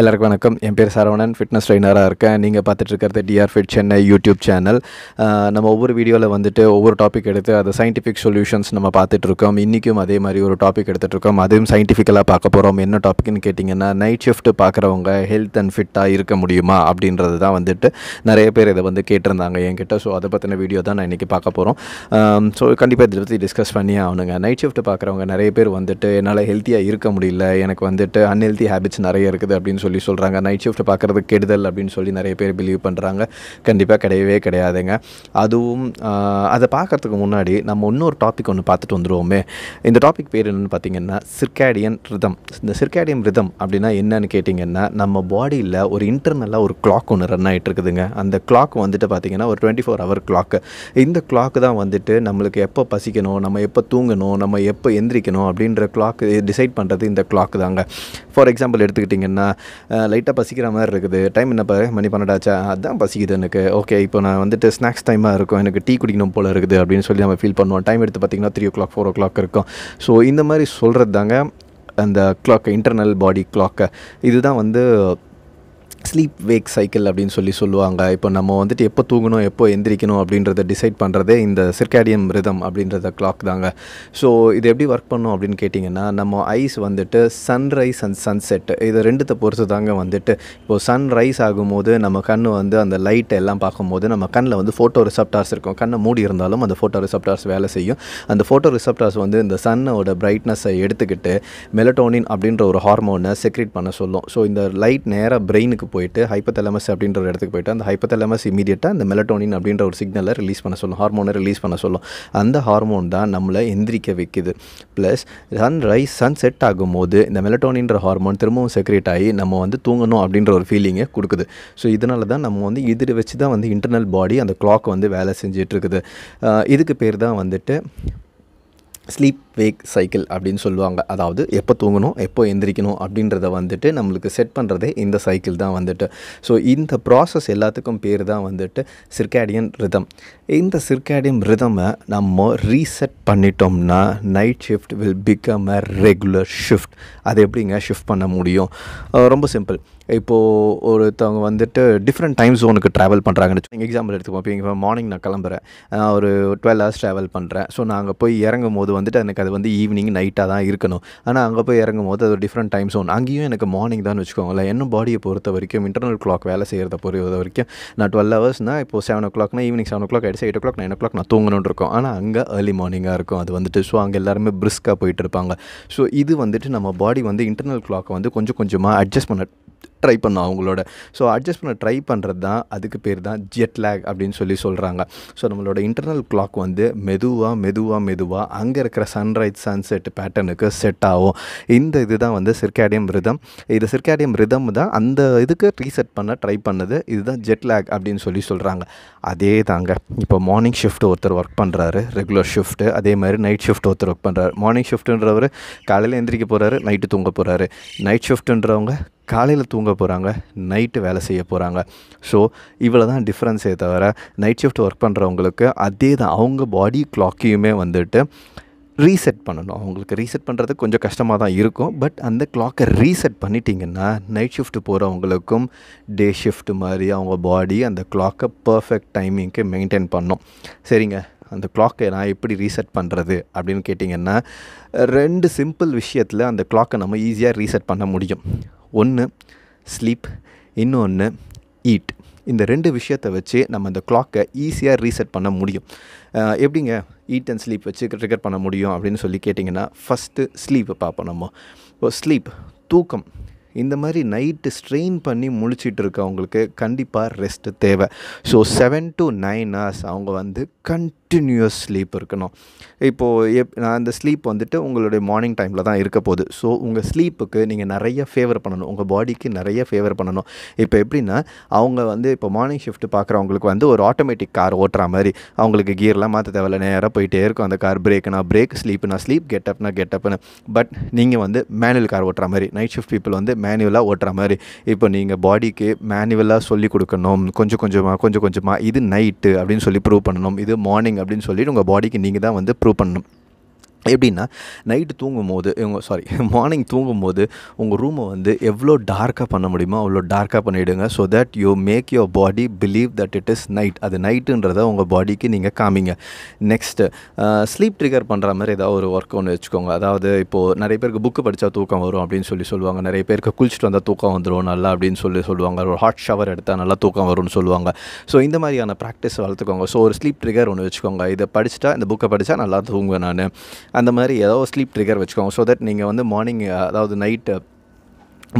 எல்லாருக்கும் வணக்கம் என் பேர் சரவணன் ஃபிட்னஸ் ட்ரைனராக இருக்கேன் நீங்கள் பார்த்துட்டு இருக்கிறது TR fit Chennai YouTube channel நம்ம ஒவ்வொரு வீடியோவில் வந்துட்டு ஒவ்வொரு டாபிக் எடுத்து அதை சயின்டிஃபிக் சொல்யூஷன்ஸ் நம்ம பார்த்துட்ருக்கோம் இன்றைக்கும் அதே மாதிரி ஒரு டாபிக் எடுத்துகிட்ருக்கோம் அதையும் சயின்டிஃபிக்கலாக பார்க்க போகிறோம் என்ன டாபிக்னு கேட்டிங்கன்னா நைட் ஷிஃப்ட் பார்க்குறவங்க ஹெல்த் அண்ட் ஃபிட்டாக இருக்க முடியுமா அப்படின்றது தான் வந்துட்டு நிறைய பேர் இதை வந்து கேட்டிருந்தாங்க என்கிட்ட ஸோ அதை பற்றின வீடியோ தான் நான் இன்றைக்கி பார்க்க போகிறோம் ஸோ கண்டிப்பாக இதை பற்றி டிஸ்கஸ் பண்ணி ஆகணுங்க நைட் ஷிஃப்ட் பார்க்குறவங்க நிறைய பேர் வந்துட்டு என்னால் ஹெல்த்தியாக இருக்க முடியல எனக்கு வந்துட்டு அன்ஹெல்த்தி ஹேபிட்ஸ் நிறைய இருக்குது அப்படின்னு சொல்லி சொல்லி சொல்கிறாங்க நைட் ஷிஃப்ட் பார்க்குறது கெடுதல் அப்படின்னு சொல்லி நிறைய பேர் பிலீவ் பண்ணுறாங்க கண்டிப்பாக கிடையவே கிடையாதுங்க அதுவும் அதை பார்க்குறதுக்கு முன்னாடி நம்ம இன்னொரு டாபிக் ஒன்று பார்த்துட்டு வந்துடுவோமே இந்த டாபிக் பேர் என்னென்னு பார்த்தீங்கன்னா சிர்கேடியன் ரிதம் இந்த சிர்கேடியன் ரிதம் அப்படின்னா என்னன்னு கேட்டிங்கன்னா நம்ம பாடியில் ஒரு இன்டர்னலாக ஒரு கிளாக் ஒன்று ரன் ஆகிட்டு இருக்குதுங்க அந்த கிளாக் வந்துட்டு பார்த்திங்கன்னா ஒரு டுவெண்ட்டி ஃபோர் ஹவர் கிளாக்கு இந்த கிளாக் தான் வந்துட்டு நம்மளுக்கு எப்போ பசிக்கணும் நம்ம எப்போ தூங்கணும் நம்ம எப்போ எந்திரிக்கணும் அப்படின்ற கிளாக் டிசைட் பண்ணுறது இந்த கிளாக் தாங்க ஃபார் எக்ஸாம்பிள் எடுத்துக்கிட்டிங்கன்னா லைட்டாக பசிக்கிற மாதிரி இருக்குது டைம் என்ன பாரு மணி பன்னெண்டாச்சா அதுதான் பசிக்குது எனக்கு ஓகே இப்போ நான் வந்துட்டு ஸ்நாக்ஸ் டைமாக இருக்கும் எனக்கு டீ குடிக்கணும் போல் இருக்குது அப்படின்னு சொல்லி நம்ம ஃபீல் பண்ணுவோம் டைம் எடுத்து பார்த்திங்கன்னா three o'clock four o'clock இருக்கும் ஸோ இந்த மாதிரி சொல்கிறது தாங்க அந்த கிளாக்கு இன்டர்னல் பாடி கிளாக்கை இதுதான் வந்து ஸ்லீப் வேக் சைக்கிள் அப்படின்னு சொல்லி சொல்லுவாங்க இப்போ நம்ம வந்துட்டு எப்போ தூங்கணும் எப்போ எந்திரிக்கணும் அப்படின்றத டிசைட் பண்ணுறதே இந்த சிர்காடியம் ரிதம் அப்படின்றத கிளாக் தாங்க ஸோ இது எப்படி ஒர்க் பண்ணும் அப்படின்னு கேட்டிங்கன்னா நம்ம ஐஸ் வந்துட்டு சன்ரைஸ் அண்ட் சன்செட் இது ரெண்டுத்தை பொறுத்து தாங்க வந்துட்டு இப்போது சன்ரைஸ் ஆகும்போது நம்ம கண் வந்து அந்த லைட் எல்லாம் பார்க்கும்போது நம்ம கண்ணில் வந்து ஃபோட்டோ ரிசப்டார்ஸ் இருக்கும் கண்ணை மூடி இருந்தாலும் அந்த ஃபோட்டோ ரிசப்டார்ஸ் வேலை செய்யும் அந்த ஃபோட்டோ ரிசப்டார்ஸ் வந்து இந்த சன்னோட பிரைட்னஸை எடுத்துக்கிட்டு மெலட்டோனின் அப்படின்ற ஒரு ஹார்மோனை செக்ரேட் பண்ண சொல்லும் ஸோ இந்த லைட் நேராக பிரெயினுக்கு போயிட்டு ஹைப்பத்தலமஸ் அப்படின்ற ஒரு இடத்துக்கு போயிட்டு அந்த ஹைப்பத்தலமஸ் இமீடியட்டாக அந்த மெலட்டோனின் அப்படின்ற ஒரு சிக்னலை ரிலீஸ் பண்ண சொல்லும் ஹார்மோனை ரிலீஸ் பண்ண சொல்லும் அந்த ஹார்மோன் தான் நம்மளை எந்திரிக்க வைக்குது ப்ளஸ் சன் செட் ஆகும்போது இந்த மெலட்டோனின்ற ஹார்மோன் திரும்பவும் செக்ரேட் ஆகி நம்ம வந்து தூங்கணும் அப்படின்ற ஒரு ஃபீலிங்கை கொடுக்குது ஸோ இதனால தான் நம்ம வந்து இதில் வச்சு தான் வந்து இன்டர்னல் பாடி அந்த கிளாக் வந்து வேலை செஞ்சிட்ருக்குது இதுக்கு பேர் தான் வந்துட்டு ஸ்லீப் வேக் சைக்கிள் அப்படின்னு சொல்லுவாங்க அதாவது எப்போ தூங்கணும் எப்போ எந்திரிக்கணும் அப்படின்றத வந்துட்டு நம்மளுக்கு செட் பண்ணுறதே இந்த சைக்கிள் தான் வந்துட்டு ஸோ இந்த ப்ராசஸ் எல்லாத்துக்கும் பேர் தான் வந்துட்டு சிர்கேடியன் ரிதம் இந்த சிர்கேடியன் ரிதமை நம்ம ரீசெட் பண்ணிட்டோம்னா night shift will become a regular shift அது எப்படிங்க ஷிஃப்ட் பண்ண முடியும் ரொம்ப சிம்பிள் இப்போது ஒருத்தவங்க வந்துட்டு டிஃப்ரெண்ட் டைம் ஜோனுக்கு ட்ராவல் பண்ணுறாங்கன்னு நீங்கள் எக்ஸாம்பிள் எடுத்துக்கோம் இப்போ இங்கே மார்னிங் நான் கிளம்புறேன் ஒரு டுவெல் ஹவர்ஸ் ட்ராவல் பண்ணுறேன் ஸோ நான் அங்கே போய் இறங்கும் போது வந்துட்டு எனக்கு அது வந்து ஈவினிங் நைட்டாக தான் இருக்கணும் ஆனால் அங்கே போய் இறங்கும் போது அது ஒரு டிஃப்ரெண்ட் டைம் ஜோன் அங்கேயும் எனக்கு மார்னிங் தான் வச்சுக்கோங்களேன் என்ன பாடியை பொறுத்த வரைக்கும் இன்டர்னல் கிளாக் வேலை செய்கிறத பொறுத்த வரைக்கும் நான் டுவெல் ஹவர்ஸ்னால் இப்போ செவன் ஓ கிளாக்னா ஈவினிங் செவன் ஓ கிளாக் ஆகிடுச்சு eight o'clock nine o'clock நான் தூங்கணும்னு இருக்கும் ஆனால் அங்கே ஏர்லி மார்னிங்காக இருக்கும் அது வந்துட்டு ஸோ அங்கே எல்லாருமே பிரிஸ்காக போயிட்டு இருப்பாங்க ஸோ இது வந்துட்டு நம்ம பாடி வந்து இன்டர்னல் கிளாக்கை வந்து கொஞ்சம் கொஞ்சமாக அட்ஜஸ்ட் பண்ண ட்ரை பண்ணும் அவங்களோட ஸோ அட்ஜஸ்ட் பண்ண ட்ரை பண்ணுறது தான் அதுக்கு பேர் தான் ஜெட் லேக் அப்படின்னு சொல்லி சொல்கிறாங்க ஸோ நம்மளோட இன்டர்னல் கிளாக் வந்து மெதுவாக மெதுவாக மெதுவாக அங்கே இருக்கிற சன்ரைஸ் சன்செட் பேட்டர்னுக்கு செட் ஆகும் இந்த இது தான் வந்து சிர்காடியம் ரிதம் இது சிர்காடியம் ரிதம் தான் அந்த இதுக்கு ரீசெட் பண்ண ட்ரை பண்ணது இதுதான் ஜெட் லேக் அப்படின்னு சொல்லி சொல்கிறாங்க அதே தாங்க இப்போ மார்னிங் ஷிஃப்ட் ஒருத்தர் ஒர்க் பண்ணுறாரு ரெகுலர் ஷிஃப்ட்டு அதே மாதிரி நைட் ஷிஃப்ட் ஒருத்தர் ஒர்க் பண்ணுறாரு மார்னிங் ஷிஃப்ட்டுன்றவர் காலையில் எந்திரிக்க போகிறாரு நைட்டு தூங்க போகிறாரு நைட் ஷிஃப்ட்டுன்றவங்க காலையில் தூங்க போகிறாங்க நைட்டு வேலை செய்ய போகிறாங்க ஸோ இவ்வளோ தான் டிஃப்ரென்ஸே தவிர நைட் ஷிஃப்ட் ஒர்க் பண்ணுறவங்களுக்கு அதே தான் அவங்க பாடி கிளாக்கையுமே வந்துட்டு ரீசெட் பண்ணணும் அவங்களுக்கு ரீசெட் பண்ணுறது கொஞ்சம் கஷ்டமாக தான் இருக்கும் பட் அந்த கிளாக்கை ரீசெட் பண்ணிட்டீங்கன்னா நைட் ஷிஃப்ட் போகிறவங்களுக்கும் டே ஷிஃப்ட் மாதிரி அவங்க பாடி அந்த கிளாக்கை பர்ஃபெக்ட் டைமிங்க்கு மெயின்டைன் பண்ணும் சரிங்க அந்த கிளாக்கை நான் எப்படி ரீசெட் பண்ணுறது அப்படின்னு கேட்டிங்கன்னா ரெண்டு சிம்பிள் விஷயத்தில் அந்த கிளாக்கை நம்ம ஈஸியாக ரீசெட் பண்ண முடியும் ஒன்று ஸ்லீப் இன்னொன்று ஈட் இந்த ரெண்டு விஷயத்தை வச்சு நம்ம அந்த கிளாக்கை ஈஸியாக ரீசெட் பண்ண முடியும் எப்படிங்க ஈட் அண்ட் ஸ்லீப் வச்சு ட்ரிகர் பண்ண முடியும் அப்படின்னு சொல்லி கேட்டிங்கன்னா ஃபஸ்ட்டு ஸ்லீப்பை பார்ப்போம் நம்ம இப்போ ஸ்லீப் தூக்கம் இந்த மாதிரி நைட்டு ஸ்ட்ரெயின் பண்ணி முழிச்சிட்டு இருக்கவங்களுக்கு கண்டிப்பாக ரெஸ்ட்டு தேவை so seven to nine hours அவங்க வந்து கண்ட் கண்டினியூஸ் ஸ்லீப் இருக்கணும் இப்போது எப் நான் அந்த ஸ்லீப் வந்துட்டு உங்களுடைய மார்னிங் டைமில் தான் இருக்க போகுது ஸோ உங்கள் ஸ்லீப்புக்கு நீங்கள் நிறைய ஃபேவர் பண்ணணும் உங்கள் பாடிக்கு நிறைய ஃபேவர் பண்ணணும் இப்போ எப்படின்னா அவங்க வந்து இப்போ மார்னிங் ஷிஃப்ட் பார்க்குறவங்களுக்கு வந்து ஒரு ஆட்டோமேட்டிக் கார் ஓட்டுற மாதிரி அவங்களுக்கு கியர்லாம் மாற்ற தேவையில்ல நேராக போயிட்டே இருக்கும் அந்த கார் பிரேக்னா பிரேக் ஸ்லீப்னா ஸ்லீப் கெட்டப்னா கெட்டப்னு பட் நீங்கள் வந்து மேனுவல் கார் ஓட்டுற மாதிரி நைட் ஷிஃப்ட் பீப்புள் வந்து மேனுவலாக ஓட்டுற மாதிரி இப்போ நீங்கள் பாடிக்கு மேனுவலாக சொல்லி கொடுக்கணும் கொஞ்சம் கொஞ்சமாக கொஞ்சம் கொஞ்சமாக இது நைட்டு அப்படின்னு சொல்லி ப்ரூவ் பண்ணணும் இது மார்னிங் அப்படின்னு சொல்லிட்டு உங்கள் பாடிக்கு நீங்கள் தான் வந்து ப்ரூவ் பண்ணணும் எப்படின்னா நைட்டு தூங்கும்போது இவங்க சாரி மார்னிங் தூங்கும்போது உங்கள் ரூமை வந்து எவ்வளோ டார்க்காக பண்ண முடியுமோ அவ்வளோ டார்க்காக பண்ணிவிடுங்க so that you make your body believe that it is night அது நைட்டுன்றத உங்கள் பாடிக்கு நீங்கள் காமிங்க நெக்ஸ்ட்டு ஸ்லீப் ட்ரிகர் பண்ணுற மாதிரி ஏதாவது ஒரு ஒர்க் ஒன்று வச்சுக்கோங்க அதாவது இப்போது நிறைய பேருக்கு புக்கு படித்தா தூக்கம் வரும் அப்படின்னு சொல்லி சொல்லுவாங்க நிறைய பேருக்கு குளிச்சுட்டு வந்தால் தூக்கம் வந்துடும் நல்லா அப்படின்னு சொல்லி சொல்லுவாங்க ஒரு ஹாட் ஷவர் எடுத்தால் நல்லா தூக்கம் வரும்னு சொல்லுவாங்க ஸோ இந்த மாதிரியான ப்ராக்டிஸ் வளர்த்துக்கோங்க ஸோ ஒரு ஸ்லீப் ட்ரிகர் ஒன்று வச்சுக்கோங்க இதை படிச்சுட்டா இந்த புக்கை படித்தா நல்லா தூங்குவேன் நான் அந்த மாதிரி ஏதோ ஸ்லீப் ட்ரிகர் வச்சுக்கோங்க ஸோ தட் நீங்கள் வந்து மார்னிங் அதாவது நைட்டு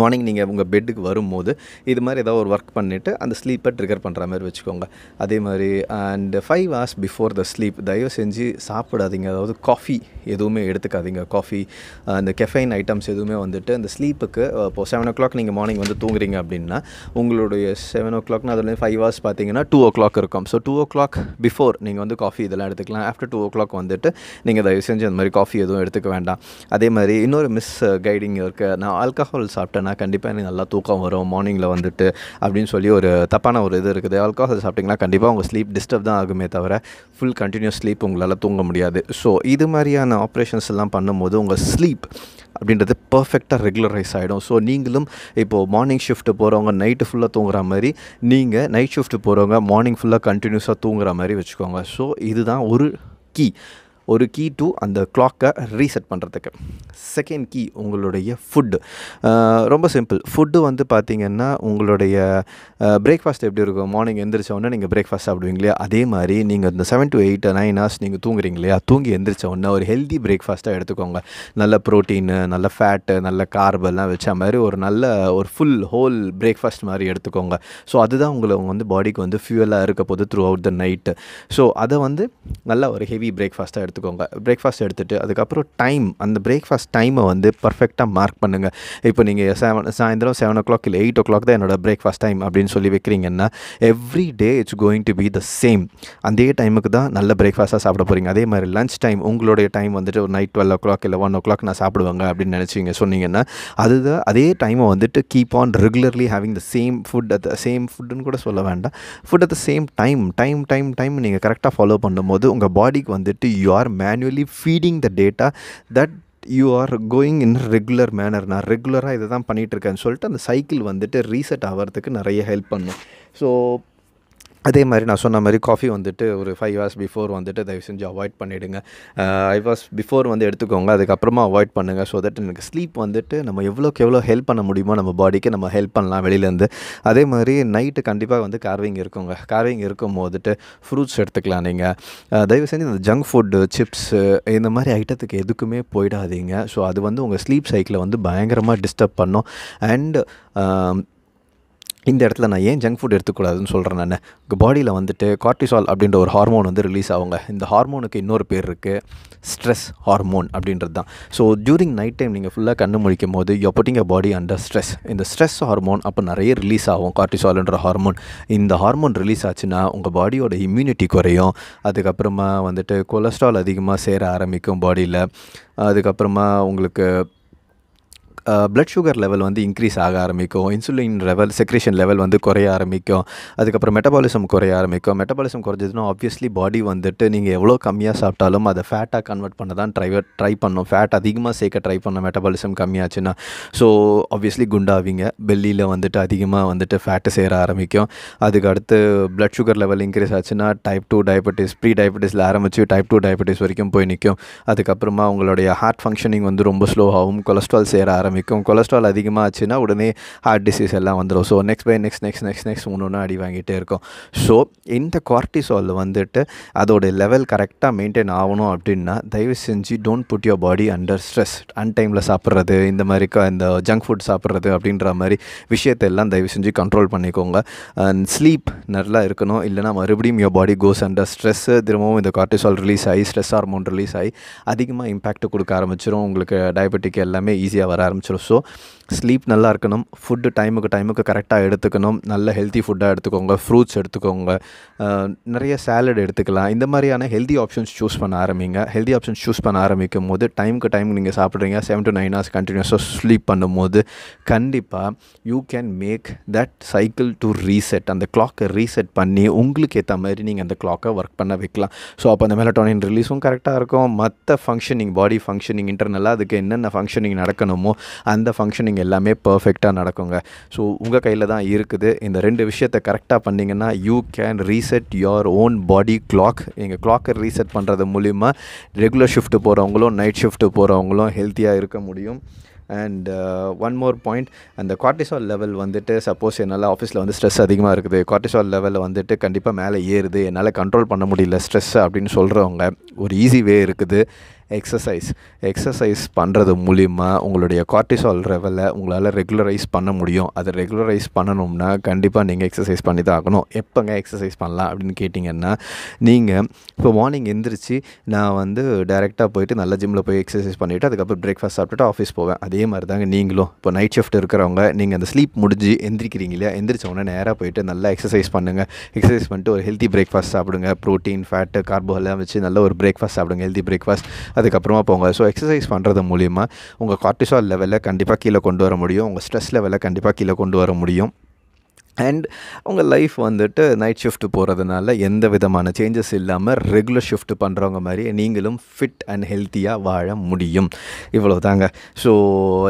மார்னிங் நீங்கள் உங்கள் பெட்டுக்கு வரும்போது இது மாதிரி ஏதாவது ஒரு ஒர்க் பண்ணிவிட்டு அந்த ஸ்லீப்பை ட்ரிகர் பண்ணுற மாதிரி வச்சுக்கோங்க அதே மாதிரி and five hours before the sleep தயவு செஞ்சு சாப்பிடாதீங்க அதாவது காஃபி எதுவுமே எடுத்துக்காதீங்க காஃபி அந்த கெஃபைன் ஐட்டம்ஸ் எதுவுமே வந்துட்டு அந்த ஸ்லீப்புக்கு இப்போ செவன் ஓ கிளாக் நீங்கள் மார்னிங் வந்து தூங்குறீங்க அப்படின்னா உங்களுடைய செவன் ஓ கிளாக்னா அதில் ஃபைவ் ஹவர்ஸ் பார்த்தீங்கன்னா டூ ஓ கிளாக் இருக்கும் so two o'clock before நீங்கள் வந்து காஃபி இதெல்லாம் எடுத்துக்கலாம் ஆஃப்டர் டூ ஓ கிளாக் வந்துட்டு நீங்கள் தயவு செஞ்சு அந்த மாதிரி காஃபி எதுவும் எடுத்துக்க வேண்டாம் அதே மாதிரி இன்னொரு மிஸ் கைடிங் இருக்குது நான் ஆல்கஹால் சாப்பிட்டேன் சாப்பிட்டேன்னா கண்டிப்பாக எனக்கு நல்லா தூக்கம் வரும் மார்னிங்கில் வந்துட்டு அப்படின்னு சொல்லி ஒரு தப்பான ஒரு இது இருக்குது ஆல்கோஹால் சாப்பிட்டிங்கன்னா கண்டிப்பாக உங்கள் ஸ்லீப் டிஸ்டர்ப் தான் ஆகுமே தவிர ஃபுல் கண்டினியூஸ் ஸ்லீப் உங்களால் தூங்க முடியாது ஸோ இது மாதிரியான ஆப்ரேஷன்ஸ் எல்லாம் பண்ணும்போது உங்கள் ஸ்லீப் அப்படின்றது பர்ஃபெக்டாக ரெகுலரைஸ் ஆகிடும் ஸோ நீங்களும் இப்போது மார்னிங் ஷிஃப்ட்டு போகிறவங்க நைட்டு ஃபுல்லாக தூங்குற மாதிரி நீங்கள் நைட் ஷிஃப்ட்டு போகிறவங்க மார்னிங் ஃபுல்லாக கண்டினியூஸாக தூங்குற மாதிரி வச்சுக்கோங்க ஸோ இதுதான் ஒரு கீ ஒரு கீ டு அந்த கிளாக்கை ரீசெட் பண்ணுறதுக்கு செகண்ட் கீ உங்களுடைய ஃபுட்டு ரொம்ப சிம்பிள் ஃபுட்டு வந்து பார்த்திங்கன்னா உங்களுடைய பிரேக்ஃபாஸ்ட் எப்படி இருக்கும் மார்னிங் எந்திரிச்ச உடனே நீங்கள் பிரேக்ஃபாஸ்ட் சாப்பிடுவீங்க இல்லையா அதே மாதிரி நீங்கள் இந்த seven to eight nine hours நீங்கள் தூங்குறீங்க இல்லையா தூங்கி எந்திரிச்ச உடனே ஒரு ஹெல்தி பிரேக்ஃபாஸ்ட்டாக எடுத்துக்கோங்க நல்ல ப்ரோட்டீனு நல்ல ஃபேட்டு நல்ல கார்பெல்லாம் வச்ச மாதிரி ஒரு நல்ல ஒரு ஃபுல் ஹோல் பிரேக்ஃபாஸ்ட் மாதிரி எடுத்துக்கோங்க ஸோ அதுதான் உங்களை வந்து பாடிக்கு வந்து ஃபியூவலாக இருக்க போது throughout the night so அதை வந்து நல்ல ஒரு ஹெவி பிரேக்ஃபாஸ்ட்டாக எடுத்துக்கோங்க எடுத்துக்கோங்க பிரேக்ஃபாஸ்ட் எடுத்துகிட்டு அதுக்கப்புறம் டைம் அந்த பிரேக்ஃபாஸ்ட் டைமை வந்து பர்ஃபெக்டாக மார்க் பண்ணுங்கள் இப்போ நீங்கள் செவன் சாயந்தரம் செவன் ஓ கிளாக் இல்லை எயிட் ஓ கிளாக் தான் என்னோடய பிரேக்ஃபாஸ்ட் டைம் அப்படின்னு சொல்லி வைக்கிறீங்கன்னா every day it's going to be the same அதே டைமுக்கு தான் நல்ல பிரேக்ஃபாஸ்ட்டாக சாப்பிட போகிறீங்க அதே மாதிரி லஞ்ச் டைம் உங்களுடைய டைம் வந்துட்டு ஒரு நைட் டுவெல் ஓ கிளாக் இல்லை ஒன் ஓ கிளாக் நான் சாப்பிடுவாங்க அப்படின்னு நினச்சிங்க சொன்னீங்கன்னா அதுதான் அதே டைமை வந்துட்டு keep on regularly having the same food at the same ஃபுட்டுன்னு கூட சொல்ல வேண்டாம் food at the same time time time time நீங்கள் கரெக்டாக ஃபாலோ பண்ணும்போது உங்கள் பாடிக்கு வந்துட்டு you are manually feeding the data that you are going in regular manner நான் ரெகுலராக இதை தான் பண்ணிகிட்ருக்கேன்னு சொல்லிட்டு அந்த சைக்கிள் வந்துட்டு ரீசெட் ஆகிறதுக்கு நிறைய ஹெல்ப் பண்ணும் ஸோ அதே மாதிரி நான் சொன்ன மாதிரி காஃபி வந்துட்டு ஒரு ஃபைவ் ஹவர்ஸ் பிஃபோர் வந்துட்டு தயவு செஞ்சு அவாய்ட் பண்ணிவிடுங்க ஃபைவ் ஹவர்ஸ் பிஃபோர் வந்து எடுத்துக்கோங்க அதுக்கப்புறமா அவாய்ட் பண்ணுங்கள் ஸோ தட் எனக்கு ஸ்லீப் வந்துட்டு நம்ம எவ்வளோக்கு எவ்வளோ ஹெல்ப் பண்ண முடியுமோ நம்ம பாடிக்கு நம்ம ஹெல்ப் பண்ணலாம் வெளியிலேருந்து அதே மாதிரி நைட்டு கண்டிப்பாக வந்து கார்விங் இருக்குங்க கார்விங் இருக்கும் போதுட்டு ஃப்ரூட்ஸ் எடுத்துக்கலாம் நீங்கள் uh, தயவு செஞ்சு இந்த ஜங்க் ஃபுட்டு சிப்ஸு இந்த மாதிரி ஐட்டத்துக்கு எதுக்குமே போயிடாதீங்க ஸோ அது வந்து உங்கள் ஸ்லீப் சைக்கிளை வந்து பயங்கரமாக டிஸ்டர்ப் பண்ணும் அண்ட் இந்த இடத்துல நான் ஏன் ஜங்க் ஃபுட் எடுத்துக்கூடாதுன்னு சொல்கிறேன் நான் உங்கள் பாடியில் வந்துட்டு கார்டிசால் அப்படின்ற ஒரு ஹார்மோன் வந்து ரிலீஸ் ஆகுங்க இந்த ஹார்மோனுக்கு இன்னொரு பேர் இருக்குது ஸ்ட்ரெஸ் ஹார்மோன் அப்படின்றது தான் ஸோ ஜூரிங் நைட் டைம் நீங்கள் ஃபுல்லாக கண்ணு முழிக்கும் போது எப்போட்டிங்க பாடி அண்டர் ஸ்ட்ரெஸ் இந்த ஸ்ட்ரெஸ் ஹார்மோன் அப்போ நிறைய ரிலீஸ் ஆகும் கார்டிசால்ன்ற ஹார்மோன் இந்த ஹார்மோன் ரிலீஸ் ஆச்சுன்னா உங்கள் பாடியோட இம்யூனிட்டி குறையும் அதுக்கப்புறமா வந்துட்டு கொலஸ்ட்ரால் அதிகமாக சேர ஆரம்பிக்கும் பாடியில் அதுக்கப்புறமா உங்களுக்கு பிளட் சுகர் லெவல் வந்து இன்க்ரீஸ் ஆக ஆரம்பிக்கும் இன்சுலின் லெவல் செக்ரேஷன் லெவல் வந்து குறைய ஆரம்பிக்கும் அதுக்கப்புறம் மெட்டபாலிசம் குறைய ஆரம்பிக்கும் மெட்டபாலிசம் குறைஞ்சதுன்னா ஆப்வியஸ்லி பாடி வந்துட்டு நீங்கள் எவ்வளோ கம்மியாக சாப்பிட்டாலும் அதை ஃபேட்டாக கன்வெர்ட் பண்ண தான் ட்ரை ட்ரை பண்ணும் ஃபேட் அதிகமாக சேர்க்க ட்ரை பண்ண மெட்டபாலிசம் கம்மியாச்சுன்னா ஸோ ஆப்வியஸ்லி குண்டாவீங்க பெல்லியில் வந்துட்டு அதிகமாக வந்துட்டு ஃபேட்டு சேர ஆரம்பிக்கும் அதுக்கு அடுத்து பிளட் சுகர் லெவல் இன்க்ரீஸ் ஆச்சுன்னா டைப் டூ டயபெட்டிஸ் ப்ரீ டயபெட்டிஸில் ஆரம்பித்து டைப் டூ டயபெட்டிஸ் வரைக்கும் போய் நிற்கும் அதுக்கப்புறமா உங்களுடைய ஹார்ட் ஃபங்க்ஷனிங் வந்து ரொம்ப ஸ்லோவாகவும் கொலஸ்ட்ரால் சேர ஆரம்பிக்கும் ஆரம்பிக்கும் கொலஸ்ட்ரால் அதிகமாக ஆச்சுன்னா உடனே ஹார்ட் டிசீஸ் எல்லாம் வந்துடும் so next by next next next next ஒன்று ஒன்று அடி வாங்கிட்டே இருக்கும் ஸோ இந்த கார்டிசாலில் வந்துட்டு அதோட லெவல் கரெக்டாக மெயின்டைன் ஆகணும் அப்படின்னா தயவு செஞ்சு don't put your body under stress அன்டைமில் சாப்பிட்றது இந்த மாதிரி இந்த ஜங்க் ஃபுட் சாப்பிட்றது அப்படின்ற மாதிரி விஷயத்தை எல்லாம் தயவு செஞ்சு கண்ட்ரோல் பண்ணிக்கோங்க அண்ட் ஸ்லீப் நல்லா இருக்கணும் இல்லைனா மறுபடியும் your body goes under stress திரும்பவும் இந்த கார்டிசால் ரிலீஸ் ஆகி ஸ்ட்ரெஸ் ஹார்மோன் ரிலீஸ் ஆகி அதிகமாக இம்பேக்ட் கொடுக்க ஆரம்பிச்சிடும் உங்களுக்கு டயபெட்டிக் எல்லாமே ஈஸியாக வர ஆரம்பிச்சு 남체로서 ஸ்லீப் நல்லா இருக்கணும் ஃபுட்டு டைமுக்கு டைமுக்கு கரெக்டாக எடுத்துக்கணும் நல்ல ஹெல்த்தி ஃபுட்டாக எடுத்துக்கோங்க ஃப்ரூட்ஸ் எடுத்துக்கோங்க நிறைய சேலட் எடுத்துக்கலாம் இந்த மாதிரியான ஹெல்தி ஆப்ஷன்ஸ் சூஸ் பண்ண ஆரம்பிங்க ஹெல்தி ஆப்ஷன்ஸ் சூஸ் பண்ண ஆரம்பிக்கும் போது டைமுக்கு டைம் நீங்கள் சாப்பிட்றீங்க செவன் டு நைன் ஹவர்ஸ் கண்டினியூஸாக ஸ்லீப் பண்ணும்போது கண்டிப்பாக you can make that cycle to reset அந்த கிளாக்கை ரீசெட் பண்ணி உங்களுக்கு ஏற்ற மாதிரி நீங்கள் அந்த கிளாக்கை ஒர்க் பண்ண வைக்கலாம் ஸோ அப்போ அந்த மெலட்டோனின் ரிலீஸும் கரெக்டாக இருக்கும் மற்ற ஃபங்க்ஷனிங் பாடி ஃபங்க்ஷனிங் இன்டர்னலாக அதுக்கு என்னென்ன ஃபங்க்ஷனிங் நடக்கணுமோ அந்த ஃபங்க்ஷனிங் எல்லாமே பர்ஃபெக்டாக நடக்குங்க ஸோ உங்கள் கையில் தான் இருக்குது இந்த ரெண்டு விஷயத்தை கரெக்டாக பண்ணிங்கன்னா you can reset your own body clock எங்கள் கிளாக்கை ரீசெட் பண்ணுறது மூலிமா ரெகுலர் ஷிஃப்ட்டு போகிறவங்களும் நைட் ஷிஃப்ட்டு போகிறவங்களும் ஹெல்த்தியாக இருக்க முடியும் அண்ட் ஒன் மோர் பாயிண்ட் அந்த கார்டிசால் லெவல் வந்துட்டு சப்போஸ் என்னால் ஆஃபீஸில் வந்து ஸ்ட்ரெஸ் அதிகமாக இருக்குது கார்டிசால் லெவலில் வந்துட்டு கண்டிப்பாக மேலே ஏறுது என்னால் கண்ட்ரோல் பண்ண முடியல ஸ்ட்ரெஸ் அப்படின்னு சொல்கிறவங்க ஒரு ஈஸி வே இருக்குது எக்ஸசைஸ் எக்ஸசைஸ் பண்ணுறது மூலிமா உங்களுடைய கார்டிசால் லெவலை உங்களால் ரெகுலரைஸ் பண்ண முடியும் அதை ரெகுலரைஸ் பண்ணணும்னா கண்டிப்பாக நீங்கள் எக்ஸசைஸ் பண்ணி தான் ஆகணும் எப்போங்க எக்ஸசைஸ் பண்ணலாம் அப்படின்னு கேட்டிங்கன்னா நீங்கள் இப்போ மார்னிங் எழுந்திரிச்சி நான் வந்து டைரெக்டாக போயிட்டு நல்ல ஜிம்மில் போய் எக்ஸசைஸ் பண்ணிவிட்டு அதுக்கப்புறம் பிரேக்ஃபாஸ்ட் சாப்பிட்டுட்டு ஆஃபீஸ் போவேன் அதே மாதிரி தாங்க நீங்களும் இப்போ நைட் ஷிஃப்ட் இருக்கிறவங்க நீங்கள் அந்த ஸ்லீப் முடிஞ்சு எந்திரிக்கிறீங்களா இல்லையா நேராக போயிட்டு நல்லா எக்ஸசைஸ் பண்ணுங்கள் எக்ஸசைஸ் பண்ணிட்டு ஒரு ஹெல்த்தி பிரேக்ஃபாஸ்ட் சாப்பிடுங்க ப்ரோட்டீன் ஃபேட்டு கார்போஹெல்லாம் வச்சு நல்ல ஒரு பிரேக்ஃபாஸ்ட் சாப்பிடுங்க ஹெல்த்தி பிரேக்ஃபாஸ்ட் அதுக்கப்புறமா போங்க ஸோ எக்ஸசைஸ் பண்ணுறது மூலிமா உங்கள் கார்டிசால் லெவலில் கண்டிப்பாக கீழே கொண்டு வர முடியும் உங்கள் ஸ்ட்ரெஸ் லெவலில் கண்டிப்பாக கீழே கொண்டு வர முடியும் அண்ட் அவங்க லைஃப் வந்துட்டு நைட் ஷிஃப்ட் போகிறதுனால எந்த விதமான சேஞ்சஸ் இல்லாமல் ரெகுலர் ஷிஃப்ட் பண்ணுறவங்க மாதிரியே நீங்களும் ஃபிட் அண்ட் ஹெல்த்தியாக வாழ முடியும் இவ்வளோ தாங்க ஸோ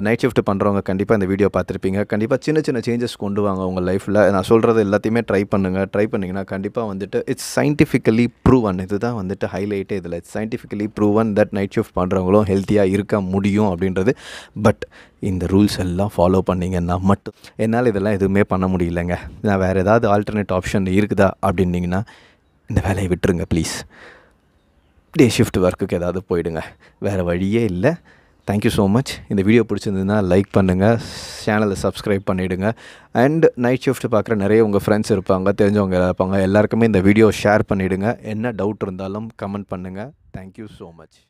நைட் ஷிஃப்ட் பண்ணுறவங்க கண்டிப்பாக இந்த வீடியோ பார்த்துருப்பீங்க கண்டிப்பாக சின்ன சின்ன சேஞ்சஸ் கொண்டு வாங்க உங்கள் லைஃப்பில் நான் சொல்கிறது எல்லாத்தையுமே ட்ரை பண்ணுங்கள் ட்ரை பண்ணிங்கன்னா கண்டிப்பாக வந்துட்டு இட்ஸ் சயின்டிஃபிக்கலி ப்ரூவன் இதுதான் வந்துட்டு ஹைலைட்டே இதில் it's scientifically proven that night shift பண்ணுறவங்களும் ஹெல்த்தியாக இருக்க முடியும் அப்படின்றது பட் இந்த ரூல்ஸ் எல்லாம் ஃபாலோ பண்ணிங்கன்னா மட்டும் என்னால் இதெல்லாம் எதுவுமே பண்ண முடியலங்க இல்லைங்க நான் வேறு ஏதாவது ஆல்டர்னேட் ஆப்ஷன் இருக்குதா அப்படின்னிங்கன்னா இந்த வேலையை விட்டுருங்க ப்ளீஸ் டே ஷிஃப்ட் ஒர்க்குக்கு ஏதாவது போயிடுங்க வேறு வழியே இல்லை தேங்க்யூ ஸோ மச் இந்த வீடியோ பிடிச்சிருந்ததுன்னா லைக் பண்ணுங்கள் சேனலை சப்ஸ்கிரைப் பண்ணிவிடுங்க அண்ட் நைட் ஷிஃப்ட் பார்க்குற நிறைய உங்கள் ஃப்ரெண்ட்ஸ் இருப்பாங்க தெரிஞ்சவங்க இருப்பாங்க எல்லாருக்குமே இந்த வீடியோ ஷேர் பண்ணிவிடுங்க என்ன டவுட் இருந்தாலும் கமெண்ட் பண்ணுங்கள் தேங்க்யூ ஸோ மச்